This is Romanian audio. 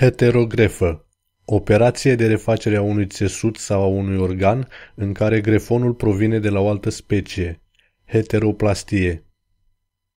Heterogrefă. Operație de refacere a unui țesut sau a unui organ în care grefonul provine de la o altă specie. Heteroplastie.